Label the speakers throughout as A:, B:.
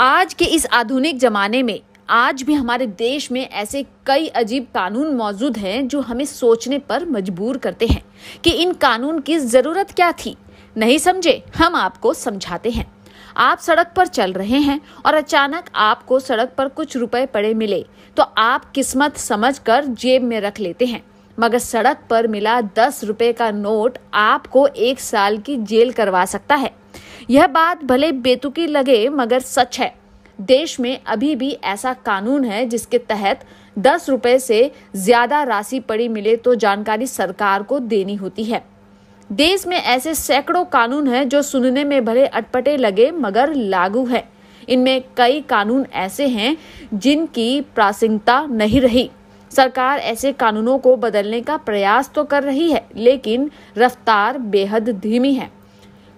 A: आज के इस आधुनिक ज़माने में आज भी हमारे देश में ऐसे कई अजीब कानून मौजूद हैं जो हमें सोचने पर मजबूर करते हैं कि इन कानून की ज़रूरत क्या थी नहीं समझे हम आपको समझाते हैं आप सड़क पर चल रहे हैं और अचानक आपको सड़क पर कुछ रुपए पड़े मिले तो आप किस्मत समझकर जेब में रख लेते हैं मगर सड़क पर मिला दस रुपए का नोट आपको एक साल की जेल करवा सकता है यह बात भले बेतुकी लगे मगर सच है देश में अभी भी ऐसा कानून है जिसके तहत दस रुपए से ज़्यादा राशि पड़ी मिले तो जानकारी सरकार को देनी होती है देश में ऐसे सैकड़ों कानून हैं जो सुनने में भले अटपटे लगे मगर लागू है इनमें कई कानून ऐसे हैं जिनकी प्रासंगिकता नहीं रही सरकार ऐसे कानूनों को बदलने का प्रयास तो कर रही है लेकिन रफ्तार बेहद धीमी है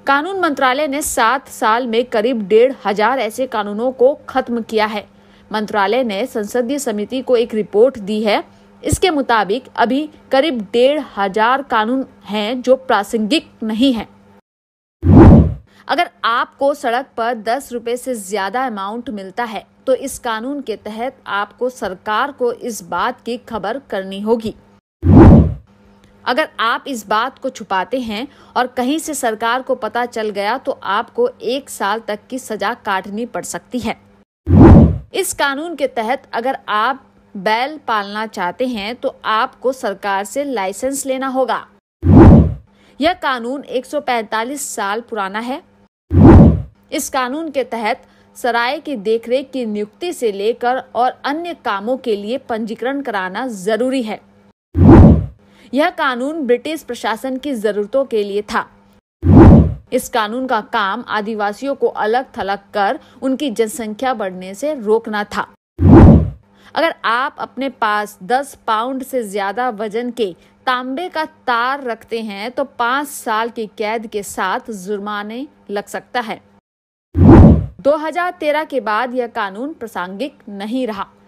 A: कानून मंत्रालय ने सात साल में करीब डेढ़ हजार ऐसे कानूनों को खत्म किया है मंत्रालय ने संसदीय समिति को एक रिपोर्ट दी है इसके मुताबिक अभी करीब डेढ़ हजार कानून हैं जो प्रासंगिक नहीं है अगर आपको सड़क पर दस रुपए से ज़्यादा अमाउंट मिलता है तो इस कानून के तहत आपको सरकार को इस बात की खबर करनी होगी अगर आप इस बात को छुपाते हैं और कहीं से सरकार को पता चल गया तो आपको एक साल तक की सजा काटनी पड़ सकती है इस कानून के तहत अगर आप बैल पालना चाहते हैं तो आपको सरकार से लाइसेंस लेना होगा यह कानून 145 साल पुराना है इस कानून के तहत सराय की देखरेख की नियुक्ति से लेकर और अन्य कामों के लिए पंजीकरण कराना जरूरी है यह कानून ब्रिटिश प्रशासन की जरूरतों के लिए था इस कानून का काम आदिवासियों को अलग थलग कर उनकी जनसंख्या बढ़ने से रोकना था अगर आप अपने पास 10 पाउंड से ज्यादा वजन के तांबे का तार रखते हैं तो पाँच साल की कैद के साथ जुर्माने लग सकता है 2013 के बाद यह कानून प्रासंगिक नहीं रहा